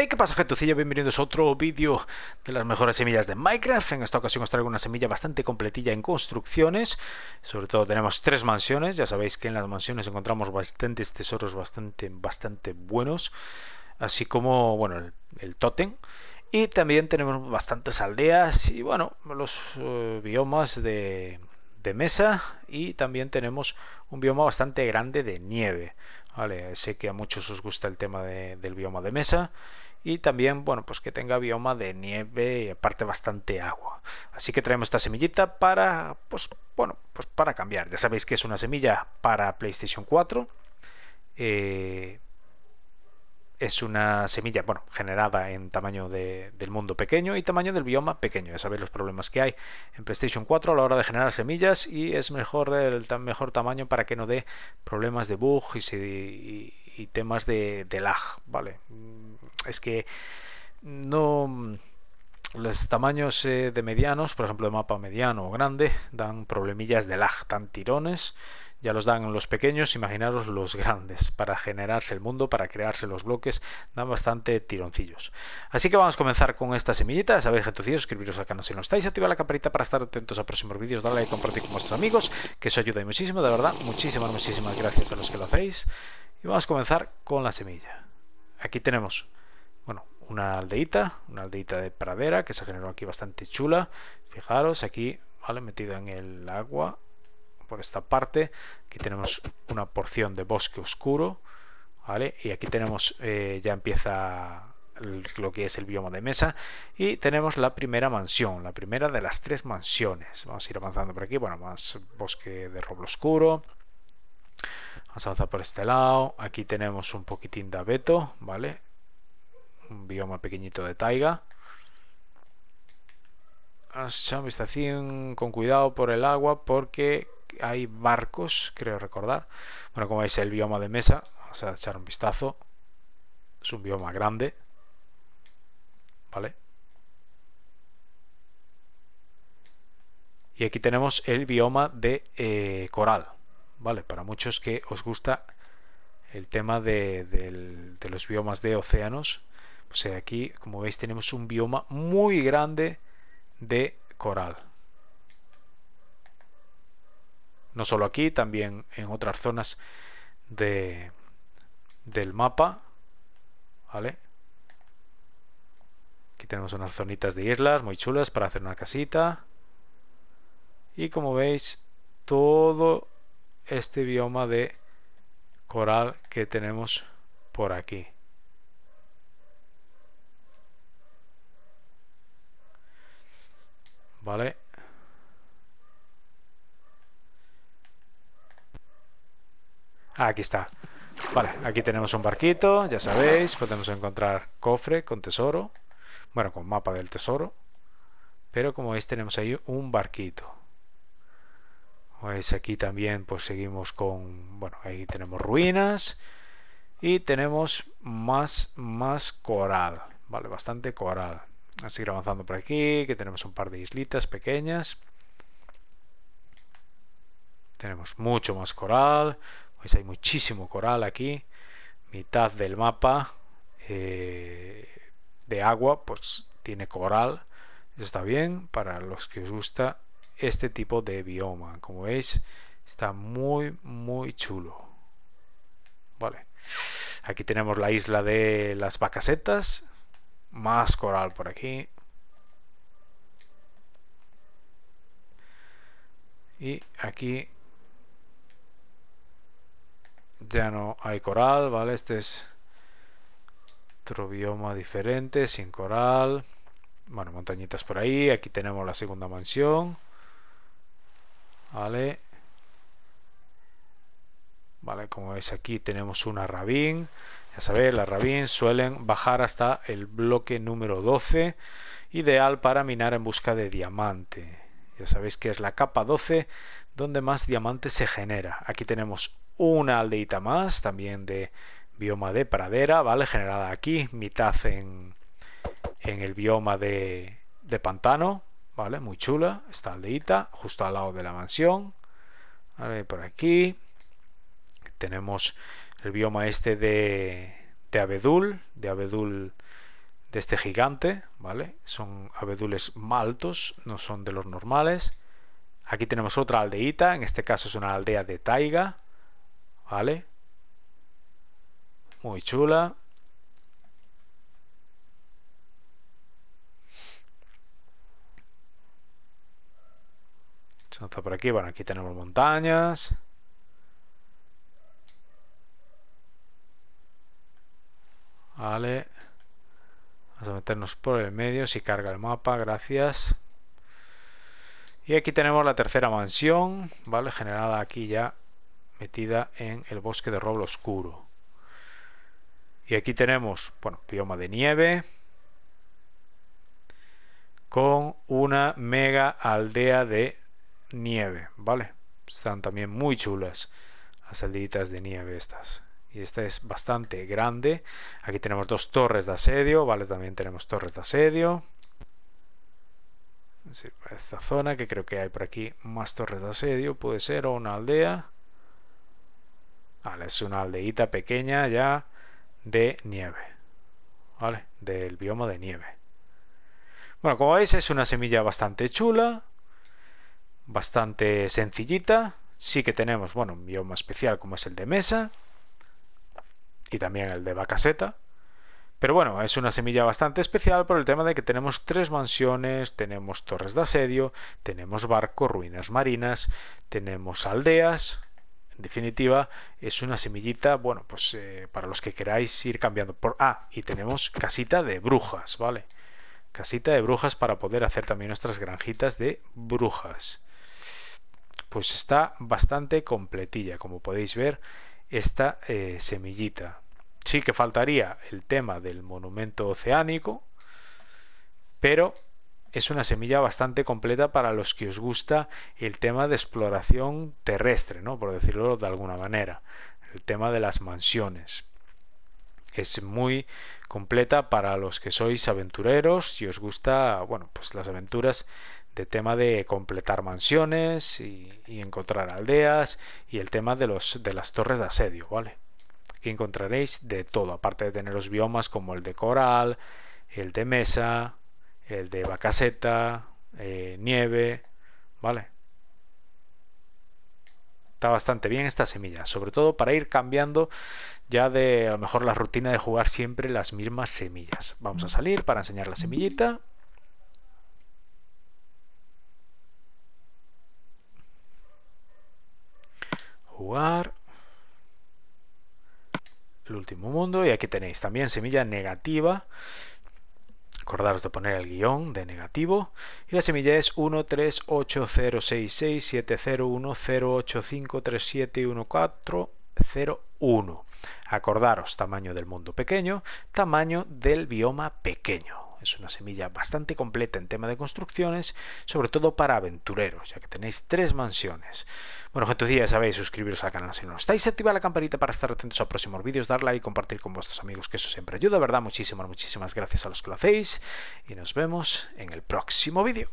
Hey, ¿qué pasa, gentucilla? Bienvenidos a otro vídeo de las mejores semillas de Minecraft. En esta ocasión os traigo una semilla bastante completilla en construcciones. Sobre todo tenemos tres mansiones. Ya sabéis que en las mansiones encontramos bastantes tesoros bastante, bastante buenos. Así como, bueno, el, totem Y también tenemos bastantes aldeas y, bueno, los eh, biomas de, mesa. Y también tenemos un bioma bastante grande de nieve. Vale, sé que a muchos os gusta el tema del bioma de mesa y también, bueno, pues que tenga bioma de nieve y aparte bastante agua. Así que traemos esta semillita para, pues, bueno, pues para cambiar. Ya sabéis que es una semilla para PlayStation 4. Eh, es una semilla, bueno, generada en tamaño del mundo pequeño y tamaño del bioma pequeño. Ya sabéis los problemas que hay en PlayStation 4 a la hora de generar semillas y es mejor el mejor tamaño para que no dé problemas de bug y, y, y temas de, lag, ¿vale? Mm, es que no mm, los tamaños eh, de medianos, por ejemplo de mapa mediano o grande, dan problemillas de lag, dan tirones ya los dan los pequeños, imaginaros los grandes. Para generarse el mundo, para crearse los bloques, dan bastante tironcillos. Así que vamos a comenzar con esta semillita. sabéis, gentucillos, suscribiros al canal si no estáis, activar la campanita para estar atentos a próximos vídeos, darle y compartir con vuestros amigos, que eso ayuda muchísimo, de verdad. Muchísimas, muchísimas gracias a los que lo hacéis. Y vamos a comenzar con la semilla. Aquí tenemos, bueno, una aldeita, una aldeita de pradera que se generó aquí bastante chula. Fijaros aquí, ¿vale? Metida en el agua, por esta parte. Aquí tenemos una porción de bosque oscuro, ¿vale? Y aquí tenemos, eh, ya empieza lo que es el bioma de mesa y tenemos la primera mansión, la primera de las tres mansiones. Vamos a ir avanzando por aquí, bueno, más bosque de roble oscuro. Vamos a avanzar por este lado. Aquí tenemos un poquitín de abeto, ¿vale? Un bioma pequeñito de taiga. con cuidado por el agua porque hay barcos, creo recordar. Bueno, como veis, el bioma de mesa, vamos a echar un vistazo. Es un bioma grande. ¿Vale? Y aquí tenemos el bioma de eh, coral, ¿vale? Para muchos que os gusta el tema de, los biomas de océanos, pues aquí, como veis, tenemos un bioma muy grande de coral no solo aquí, también en otras zonas de, del mapa. ¿Vale? Aquí tenemos unas zonitas de islas muy chulas para hacer una casita. Y como veis, todo este bioma de coral que tenemos por aquí. ¿Vale? aquí está. Vale, aquí tenemos un barquito, ya sabéis, podemos encontrar cofre con tesoro, bueno, con mapa del tesoro, pero como veis tenemos ahí un barquito. Pues aquí también pues seguimos con, bueno, ahí tenemos ruinas y tenemos más, más coral, vale, bastante coral. Así a seguir avanzando por aquí, que tenemos un par de islitas pequeñas. Tenemos mucho más coral, pues hay muchísimo coral aquí, mitad del mapa eh, de agua, pues tiene coral. Está bien para los que os gusta este tipo de bioma. Como veis, está muy, muy chulo. Vale. Aquí tenemos la isla de las vacasetas. Más coral por aquí. Y aquí ya no hay coral, ¿vale? Este es otro bioma diferente, sin coral. Bueno, montañitas por ahí. Aquí tenemos la segunda mansión. ¿Vale? ¿Vale? Como veis aquí tenemos una rabín. Ya sabéis, las rabín suelen bajar hasta el bloque número 12. Ideal para minar en busca de diamante. Ya sabéis que es la capa 12 donde más diamante se genera. Aquí tenemos una aldeita más, también de bioma de pradera, ¿vale? Generada aquí, mitad en, en el bioma de, de pantano, ¿vale? Muy chula esta aldeita, justo al lado de la mansión. ¿Vale? Por aquí tenemos el bioma este de, de abedul, de abedul de este gigante, ¿vale? Son abedules maltos, no son de los normales. Aquí tenemos otra aldeíta, en este caso es una aldea de taiga, ¿Vale? Muy chula. Entonces por aquí, bueno, aquí tenemos montañas. Vale. Vamos a meternos por el medio, si carga el mapa, gracias. Y aquí tenemos la tercera mansión, ¿vale? Generada aquí ya metida en el bosque de roble oscuro. Y aquí tenemos, bueno, bioma de nieve con una mega aldea de nieve, ¿vale? Están también muy chulas las aldeitas de nieve estas. Y esta es bastante grande. Aquí tenemos dos torres de asedio, ¿vale? También tenemos torres de asedio. Esta zona que creo que hay por aquí más torres de asedio, puede ser, o una aldea es una aldeíta pequeña ya de nieve. ¿Vale? Del bioma de nieve. Bueno, como veis es una semilla bastante chula, bastante sencillita. Sí que tenemos, bueno, un bioma especial como es el de mesa y también el de vacaseta. Pero bueno, es una semilla bastante especial por el tema de que tenemos tres mansiones, tenemos torres de asedio, tenemos barcos, ruinas marinas, tenemos aldeas, en definitiva, es una semillita, bueno, pues eh, para los que queráis ir cambiando por... Ah, y tenemos casita de brujas, ¿vale? Casita de brujas para poder hacer también nuestras granjitas de brujas. Pues está bastante completilla, como podéis ver, esta eh, semillita. Sí que faltaría el tema del monumento oceánico, pero es una semilla bastante completa para los que os gusta el tema de exploración terrestre, ¿no? por decirlo de alguna manera, el tema de las mansiones. Es muy completa para los que sois aventureros y os gusta, bueno, pues las aventuras de tema de completar mansiones y, encontrar aldeas y el tema de, los, de las torres de asedio, ¿vale? Que encontraréis de todo, aparte de tener los biomas como el de coral, el de mesa, el de Bacaseta, eh, Nieve, ¿vale? Está bastante bien esta semilla, sobre todo para ir cambiando ya de a lo mejor la rutina de jugar siempre las mismas semillas. Vamos a salir para enseñar la semillita. Jugar. El último mundo y aquí tenéis también semilla negativa Acordaros de poner el guión de negativo. Y la semilla es 138066701085371401. Acordaros, tamaño del mundo pequeño, tamaño del bioma pequeño. Es una semilla bastante completa en tema de construcciones, sobre todo para aventureros, ya que tenéis tres mansiones. Bueno, gente, ya sabéis, suscribiros al canal si no lo estáis, activar la campanita para estar atentos a próximos vídeos, darle like y compartir con vuestros amigos, que eso siempre ayuda, ¿verdad? Muchísimas, muchísimas gracias a los que lo hacéis y nos vemos en el próximo vídeo.